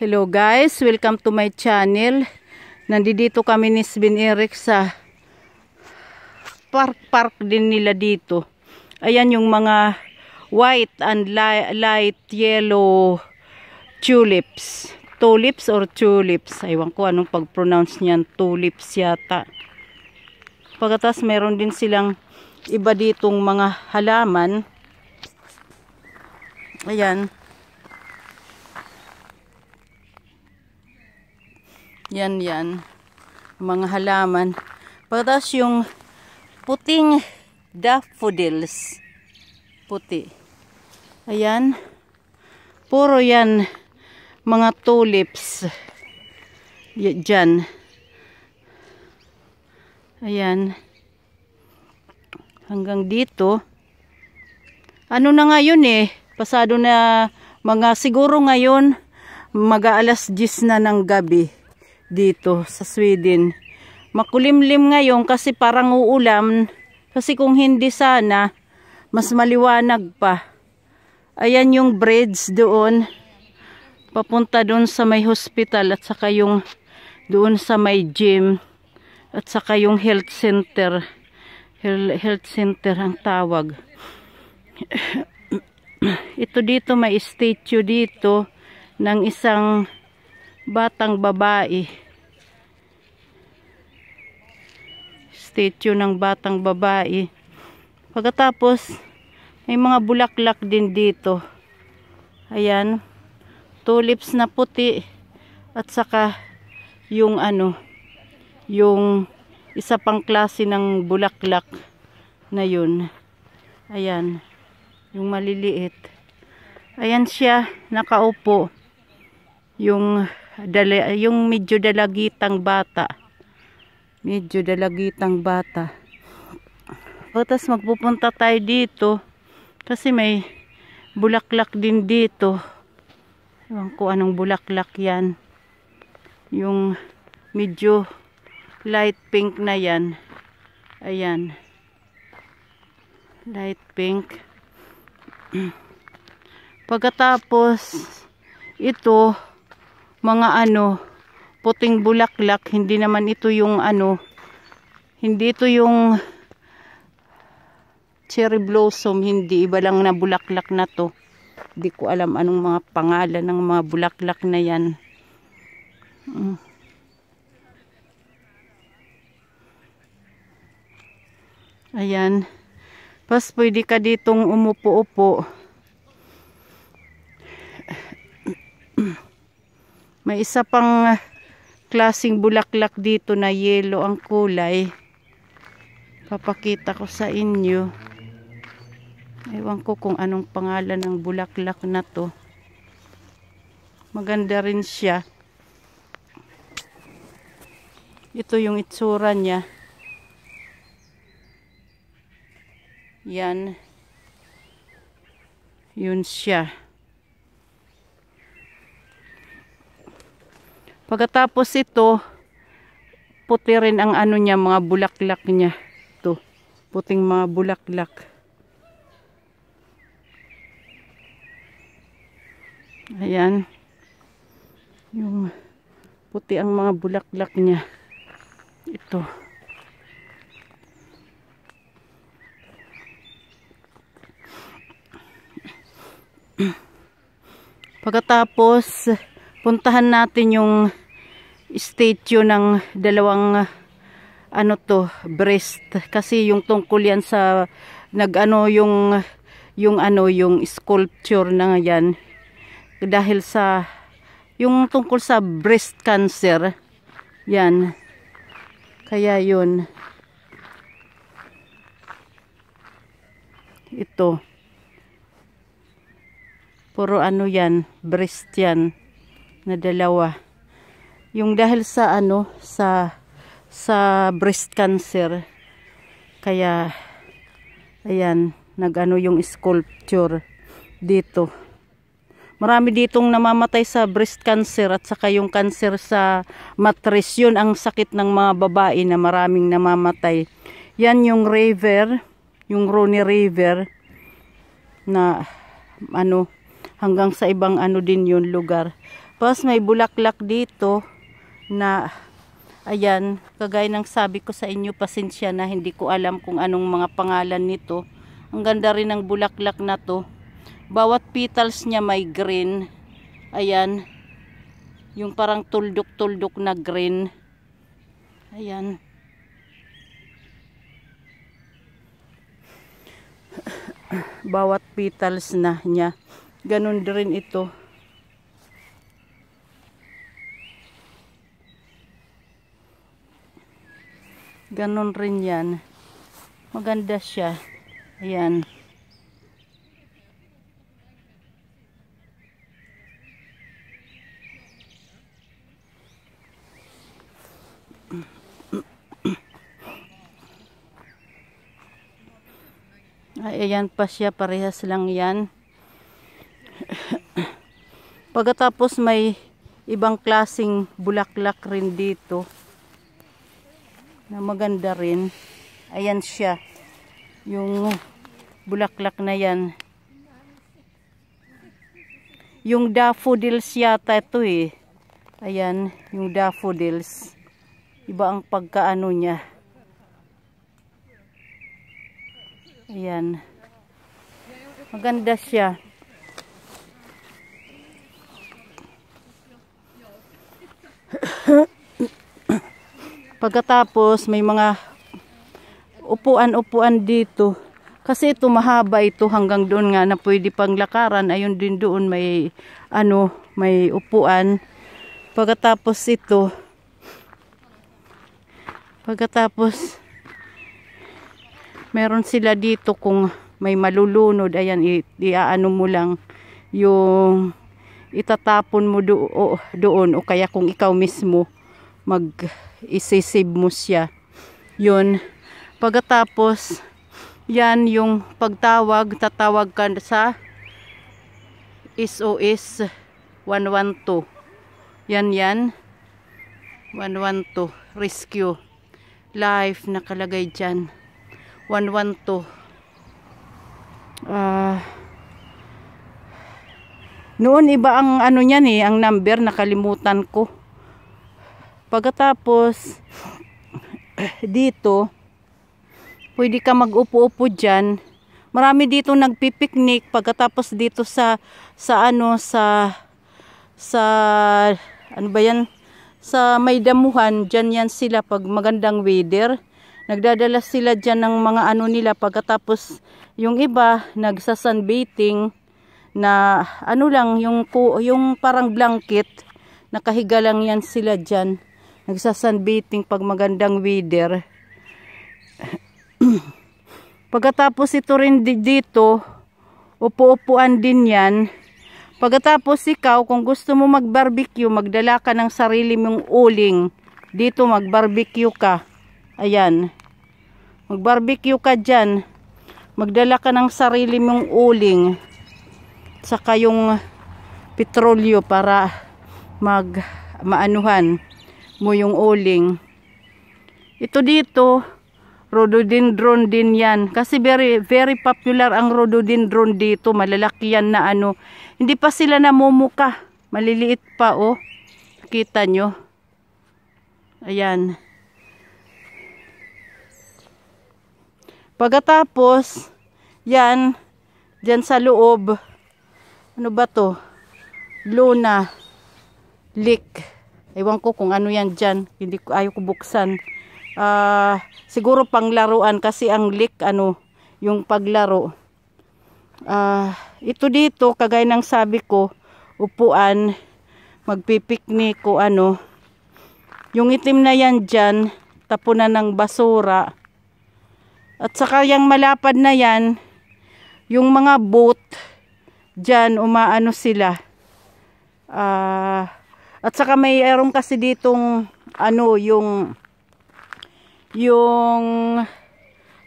Hello guys, welcome to my channel. Nandito kami ni Sven Eric sa park park din nila dito. Ayan yung mga white and light yellow tulips. Tulips or tulips. Aywan ko anong pag-pronounce niyan. Tulips yata. Pagkatas meron din silang iba ditong mga halaman. Ayan. Yan, yan. Mga halaman. Patas yung puting daffodils. Puti. Ayan. Puro yan. Mga tulips. Diyan. Ayan. Hanggang dito. Ano na ngayon eh. Pasado na mga siguro ngayon mag-aalas 10 na ng gabi dito sa Sweden. Makulimlim ngayon kasi parang uulam. Kasi kung hindi sana, mas maliwanag pa. Ayan yung bridge doon. Papunta doon sa may hospital at saka yung doon sa may gym at saka yung health center. Health center ang tawag. Ito dito may statue dito ng isang batang babae statue ng batang babae. Pagkatapos, may mga bulaklak din dito. Ayan. Tulips na puti at saka yung ano, yung isa pang klase ng bulaklak na yun. Ayan. Yung maliliit. Ayan siya, nakaupo. Yung, dala, yung medyo dalagitang bata medyo dalagitang bata tapos magpupunta tayo dito kasi may bulaklak din dito ewan ko anong bulaklak yan yung medyo light pink na yan ayan light pink pagkatapos ito mga ano puting bulaklak hindi naman ito yung ano hindi ito yung cherry blossom hindi iba lang na bulaklak na to hindi ko alam anong mga pangalan ng mga bulaklak na yan mm. ayan pas pwede ka ditong umupo-upo may isa pang klasing bulaklak dito na yellow ang kulay papakita ko sa inyo ewan ko kung anong pangalan ng bulaklak na to maganda rin siya ito yung itsura niya yan yun siya Pagkatapos ito, puti rin ang ano niya, mga bulaklak niya. to puting mga bulaklak. Ayan. Yung puti ang mga bulaklak niya. Ito. Pagkatapos, puntahan natin yung statue ng dalawang ano to, breast kasi yung tungkol yan sa nagano yung yung ano yung sculpture na yan dahil sa yung tungkol sa breast cancer yan kaya yun ito puro ano yan breast yan na dalawa. Yung dahil sa ano, sa sa breast cancer. Kaya ayan, nagano yung sculpture dito. Marami ditong namamatay sa breast cancer at saka yung cancer sa matris. Yun ang sakit ng mga babae na maraming namamatay. Yan yung river, yung Rooney River na ano hanggang sa ibang ano din yung lugar. Tapos may bulaklak dito na ayan, kagaya ng sabi ko sa inyo, pasensya na hindi ko alam kung anong mga pangalan nito. Ang ganda rin ng bulaklak na to. Bawat petals niya may green. Ayan. Yung parang tuldok-tuldok na green. Ayan. Bawat petals na niya. Ganun din rin ito. Ganon rin yan. Maganda siya. Ayan. Ayan pa siya. Parehas lang yan. Pagkatapos may ibang klasing bulaklak rin dito na maganda rin. Ayan siya. Yung bulaklak na yan. Yung daffodils yata ito eh. Ayan, yung daffodils. Iba ang pagkaano niya. Ayan. Maganda siya. Huh? Pagkatapos may mga upuan-upuan dito. Kasi ito mahaba ito hanggang doon nga na pwede pang lakaran. Ayun din doon may ano, may upuan. Pagkatapos ito Pagkatapos meron sila dito kung may malulunod ayan iaano mo lang yung itatapon mo do, o, doon o kaya kung ikaw mismo mag isisave mo siya yun pagkatapos yan yung pagtawag tatawag ka sa SOS 112 yan yan 112 rescue life nakalagay dyan 112 ah uh, noon iba ang ano niyan eh, ang number nakalimutan ko. Pagkatapos, dito, pwede ka mag-upo-upo dyan. Marami dito nagpipiknik pagkatapos dito sa, sa ano, sa, sa, ano ba yan? Sa may damuhan, dyan yan sila pag magandang weather. Nagdadala sila dyan ng mga ano nila pagkatapos yung iba nagsasunbating na ano lang yung, yung parang blanket nakahiga lang yan sila dyan nagsasunbathing pag magandang weather. Pagkatapos ito rin dito, upo-upuan din yan. Pagkatapos ikaw, kung gusto mo mag-barbecue, magdala ka ng sarili mong uling. Dito mag-barbecue ka. Ayan. Mag-barbecue ka dyan. Magdala ka ng sarili mong uling. Saka yung petrolyo para mag maanuhan mo yung uling. Ito dito, rhododendron din yan. Kasi very, very popular ang rhododendron dito. Malalaki yan na ano. Hindi pa sila namumuka. Maliliit pa oh. Kita nyo. Ayan. Pagkatapos, yan, dyan sa loob, ano ba to? Luna, lick. Ewan ko kung ano yan dyan. Hindi ko, ayaw ko buksan. Uh, siguro panglaruan kasi ang leak, ano, yung paglaro. Uh, ito dito, kagaya ng sabi ko, upuan, magpipiknik ko ano. Yung itim na yan dyan, tapunan ng basura. At saka yung malapad na yan, yung mga boat, dyan umaano sila. Ah... Uh, at saka may mayroon kasi ditong ano yung yung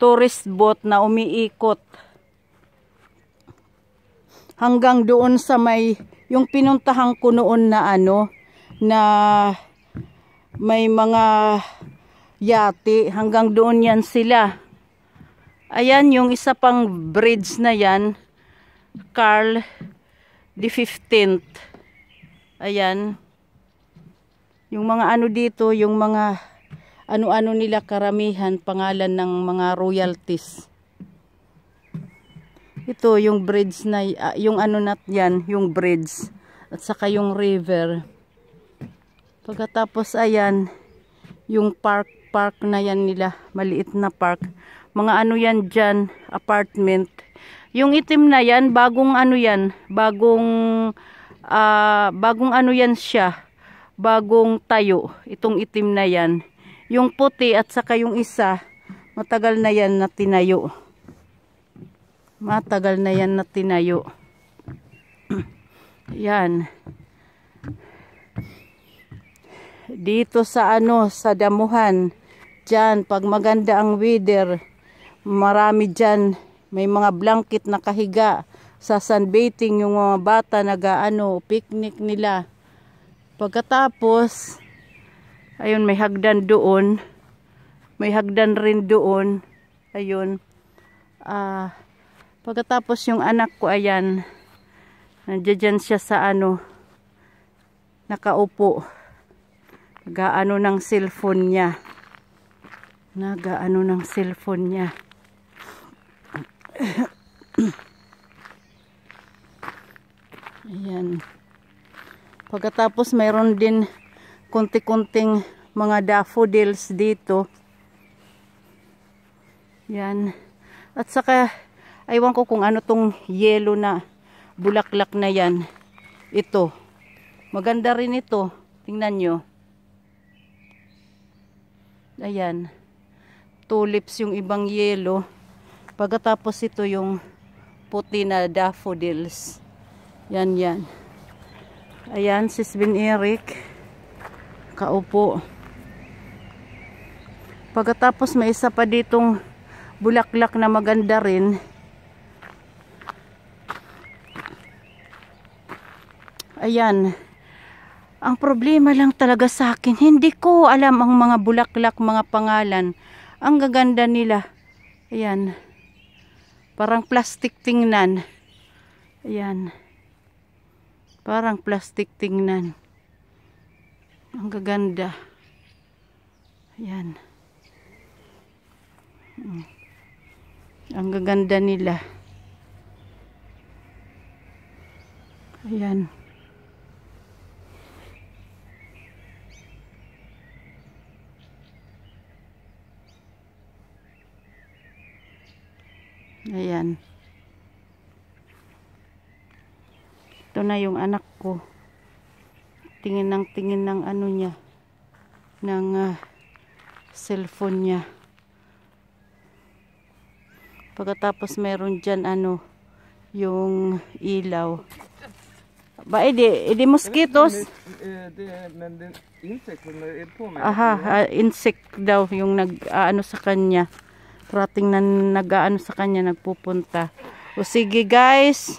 tourist boat na umiikot hanggang doon sa may yung pinuntahan ko noon na ano na may mga yati hanggang doon yan sila ayan yung isa pang bridge na yan Carl the 15th ayan yung mga ano dito, yung mga ano-ano nila karamihan pangalan ng mga royalties. Ito yung bridge na uh, yung ano nat yan, yung bridge at saka yung river. Pagkatapos ayan, yung park park na yan nila, maliit na park. Mga ano yan diyan, apartment. Yung itim na yan, bagong ano yan, bagong uh, bagong ano yan siya bagong tayo. Itong itim na yan. Yung puti at saka yung isa, matagal na yan na tinayo. Matagal na yan na tinayo. yan. Dito sa ano, sa damuhan, dyan, pag maganda ang weather, marami dyan, may mga blanket na kahiga sa sunbathing yung mga bata nag-ano, picnic nila. Pagkatapos, ayun, may hagdan doon. May hagdan rin doon. Ayun. Ah, pagkatapos yung anak ko, ayan, nandiyan siya sa ano, nakaupo. Nagaano ng cellphone niya. Nagaano ng cellphone niya. Pagkatapos mayroon din konti-konting mga daffodils dito. Yan. At saka, aywan ko kung ano tong yellow na bulaklak na yan. Ito. Maganda rin ito. Tingnan nyo. Ayan. Tulips yung ibang yellow. Pagkatapos ito yung puti na daffodils. Yan, yan. Ayan, sis Ben Eric. Kaupo. Pagkatapos may isa pa ditong bulaklak na maganda rin. Ayan. Ang problema lang talaga sa akin, hindi ko alam ang mga bulaklak, mga pangalan. Ang gaganda nila. Ayan. Parang plastic tingnan. Ayan. Ayan. Parang plastic tingnan. Ang gaganda. Ayan. Hmm. Ang gaganda nila. Ayan. Ayan. Ayan. Ito na yung anak ko. Tingin ng tingin ng ano niya. Ng uh, cellphone niya. Pagkatapos meron dyan ano, yung ilaw. Ba, är eh, det, eh, mosquitos? Aha, ah, insect daw yung nag-ano ah, sa kanya. Parating na nag-ano sa kanya, nagpupunta. O sige guys.